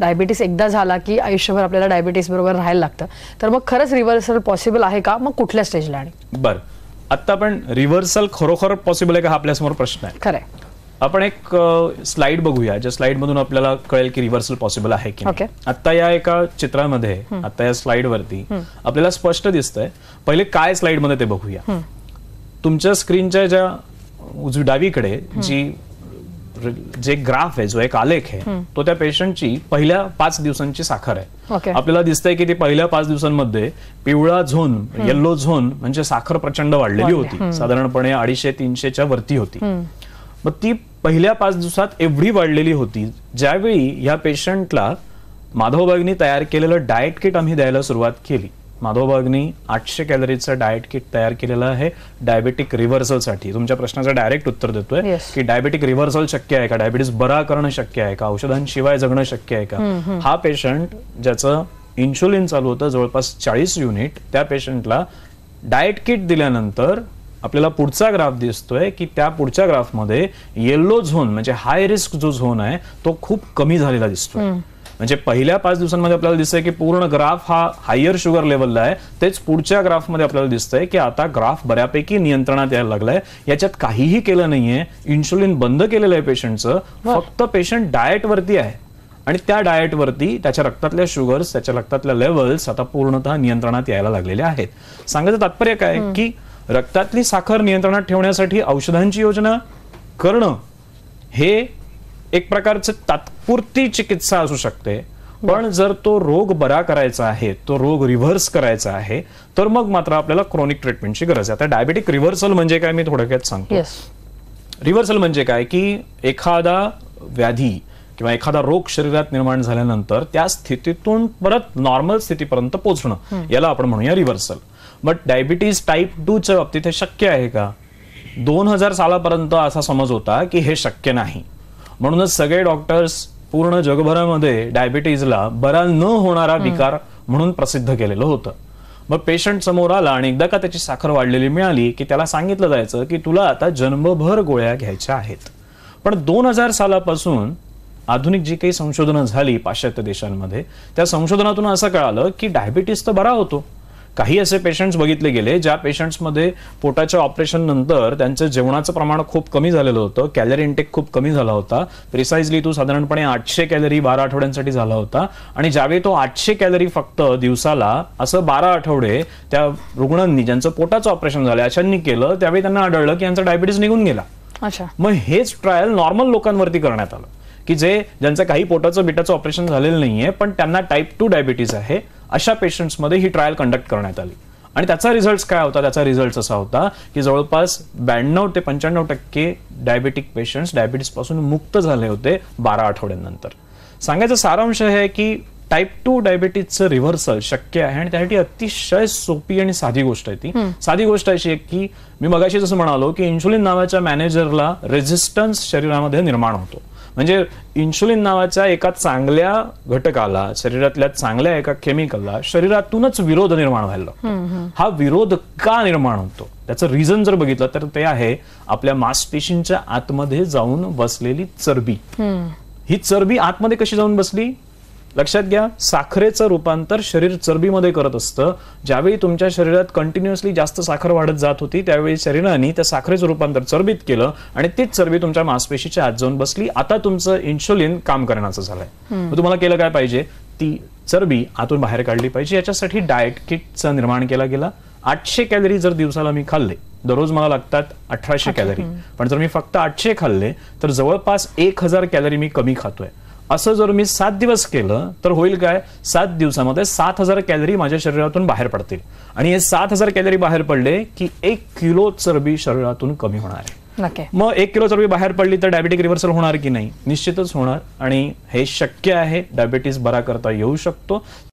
Diabetes एकदा झाला की आयुष्यभर आपल्याला डायबिटीस बरोबर राहायला लागतं तर मग खरंच रिव्हर्सल पॉसिबल आहे का मग कुठल्या स्टेजला आणि बरं आता आपण रिव्हर्सल खरोखर पॉसिबल आहे का हा आपल्यासमोर प्रश्न आहे खरं आपण एक स्लाइड बघूया ज्या स्लाइड मधून आपल्याला कळेल की रिव्हर्सल पॉसिबल आहे की आता या एका चित्रामध्ये आता या स्लाइड वरती आपल्याला स्पष्ट दिसतंय पहिले काय स्लाइड मध्ये ते बघूया तुमच्या स्क्रीनच्या ज्या उजवी डावीकडे जी जे ग्राफ आहे जो एक आलेख आहे तो त्या पेशंटची पहिल्या पाच दिवसांची साखर आहे okay. आपल्याला दिसतंय की ती पहिल्या पाच दिवसांमध्ये पिवळा झोन येल्लो झोन म्हणजे साखर प्रचंड वाढलेली होती साधारणपणे अडीचशे तीनशेच्या वरती होती मग ती पहिल्या पाच दिवसात एवढी वाढलेली होती ज्यावेळी या पेशंटला माधवबागनी तयार केलेलं डाएट किट आम्ही द्यायला सुरुवात केली माधवबागनी आठशे कॅलरीचं डायट किट तयार केलेलं आहे डायबेटिक रिव्हर्सलसाठी तुमच्या प्रश्नाचं डायरेक्ट उत्तर देतोय की डायबेटिक रिव्हर्सल शक्य आहे का डायबिटीस बरा करणं शक्य आहे का औषधांशिवाय जगणं शक्य आहे का हा पेशंट ज्याचं इन्शुलिन चालू होतं जवळपास चाळीस युनिट त्या पेशंटला डायट किट दिल्यानंतर आपल्याला पुढचा ग्राफ दिसतोय की त्या पुढच्या ग्राफमध्ये येल्लो झोन म्हणजे हाय रिस्क जो झोन आहे तो खूप कमी झालेला दिसतोय म्हणजे पहिल्या पाच दिवसांमध्ये आपल्याला दिसतंय की पूर्ण ग्राफ हा हायर शुगर लेवलला आहे तेच पुढच्या ग्राफमध्ये आपल्याला दिसतंय की आता ग्राफ बऱ्यापैकी नियंत्रणात यायला लागलाय याच्यात काहीही केलं नाहीये इन्शुलिन बंद केलेलं आहे पेशंटचं फक्त पेशंट डाएटवरती आहे आणि त्या डाएटवरती त्याच्या रक्तातल्या शुगर्स त्याच्या रक्तातल्या लेवल्स आता पूर्णतः नियंत्रणात यायला लागलेल्या आहेत सांगायचं तात्पर्य काय की रक्तातली साखर नियंत्रणात ठेवण्यासाठी औषधांची योजना करणं हे एक प्रकारचं तात्पुरती चिकित्सा असू शकते पण जर तो रोग बरा करायचा आहे तो रोग रिव्हर्स करायचा आहे तर मग मात्र आपल्याला क्रॉनिक ट्रीटमेंटची गरज आहे आता डायबेटिक रिव्हर्सल म्हणजे काय मी थोडक्यात सांगतो रिव्हर्सल म्हणजे काय की एखादा व्याधी किंवा एखादा रोग शरीरात निर्माण झाल्यानंतर त्या स्थितीतून परत नॉर्मल स्थितीपर्यंत पोहोचणं याला आपण म्हणूया रिव्हर्सल बट डायबिटीज टाईप टूच्या बाबतीत हे शक्य आहे का दोन हजार सालापर्यंत असा समज होता की हे शक्य नाही म्हणूनच सगळे डॉक्टर्स पूर्ण जगभरामध्ये डायबिटीजला बरा न होणारा विकार म्हणून प्रसिद्ध केलेलं होतं मग पेशंट समोर आला आणि एकदा का त्याची साखर वाढलेली मिळाली की त्याला सांगितलं जायचं की तुला आता जन्मभर गोळ्या घ्यायच्या आहेत पण दोन हजार सालापासून आधुनिक जी काही संशोधनं झाली पाश्चात्य देशांमध्ये त्या संशोधनातून असं कळालं की डायबिटीस तर बरा होतो काही असे पेशंट्स बघितले गेले ज्या पेशंट्समध्ये पोटाच्या ऑपरेशन नंतर त्यांचं जेवणाचं प्रमाण खूप कमी झालेलं होतं कॅलरी इंटेक खूप कमी झाला होता प्रिसाइजली तो साधारणपणे आठशे कॅलरी बारा आठवड्यांसाठी झाला होता आणि ज्यावेळी तो आठशे कॅलरी फक्त दिवसाला असं बारा आठवडे त्या रुग्णांनी ज्यांचं पोटाचं ऑपरेशन झालं अशांनी केलं त्यावेळी त्यांना आढळलं की यांचा डायबिटीस निघून गेला अच्छा मग हेच ट्रायल नॉर्मल लोकांवरती करण्यात आलं की जे ज्यांचं काही पोटाचं बिटाचं ऑपरेशन झालेलं नाहीये पण त्यांना टाईप टू डायबिटीस आहे अशा पेशंट्समध्ये ही ट्रायल कंडक्ट करण्यात आली आणि त्याचा रिझल्ट काय होता त्याचा रिझल्ट असा होता की जवळपास ब्याण्णव ते पंच्याण्णव टक्के डायबेटिक पेशंट्स पासून मुक्त झाले होते बारा आठवड्यांनंतर सांगायचं सारांश हे की टाईप टू डायबिटीजचं रिव्हर्सल शक्य आहे आणि त्यासाठी अतिशय सोपी आणि साधी गोष्ट आहे ती साधी गोष्ट अशी आहे की मी मगाशी जसं म्हणालो की इन्शुलिन नावाच्या मॅनेजरला रेझिस्टन्स शरीरामध्ये निर्माण होतो म्हणजे इन्शुलिन नावाच्या एका चांगल्या घटकाला शरीरातल्या चांगल्या एका केमिकलला शरीरातूनच विरोध निर्माण व्हायला हा विरोध का निर्माण होतो त्याचं रिझन जर बघितलं तर ते आहे आपल्या मांसपेशींच्या आतमध्ये जाऊन बसलेली चरबी ही चरबी आतमध्ये कशी जाऊन बसली लक्षात घ्या साखरेचं रूपांतर शरीर चरबीमध्ये करत असतं ज्यावेळी तुमच्या शरीरात कंटिन्युअसली जास्त साखर वाढत जात होती त्यावेळी शरीराने त्या साखरेचं रूपांतर चरबीत केलं आणि तीच चरबी तुमच्या मांसपेशीच्या आत जाऊन बसली आता तुमचं इन्शुलिन काम करण्याचं झालंय तुम्हाला केलं काय पाहिजे ती चरबी आतून बाहेर काढली पाहिजे याच्यासाठी डाएट किटचं निर्माण केला गेला आठशे कॅलरी जर दिवसाला मी खाल्ले दररोज मला लागतात अठराशे कॅलरी पण जर मी फक्त आठशे खाल्ले तर जवळपास एक हजार कॅलरी मी कमी खातोय असं जर मी सात दिवस केलं तर होईल काय सात दिवसामध्ये सात हजार कॅलरी माझ्या शरीरातून बाहेर पडतील आणि हे सात हजार कॅलरी बाहेर पडले की एक किलो चरबी शरीरातून कमी होणार आहे मग एक किलो चरबी बाहेर पडली तर डायबेटिक रिव्हर्सल होणार की नाही निश्चितच होणार आणि हे शक्य आहे डायबिटीस बरा करता येऊ शकतो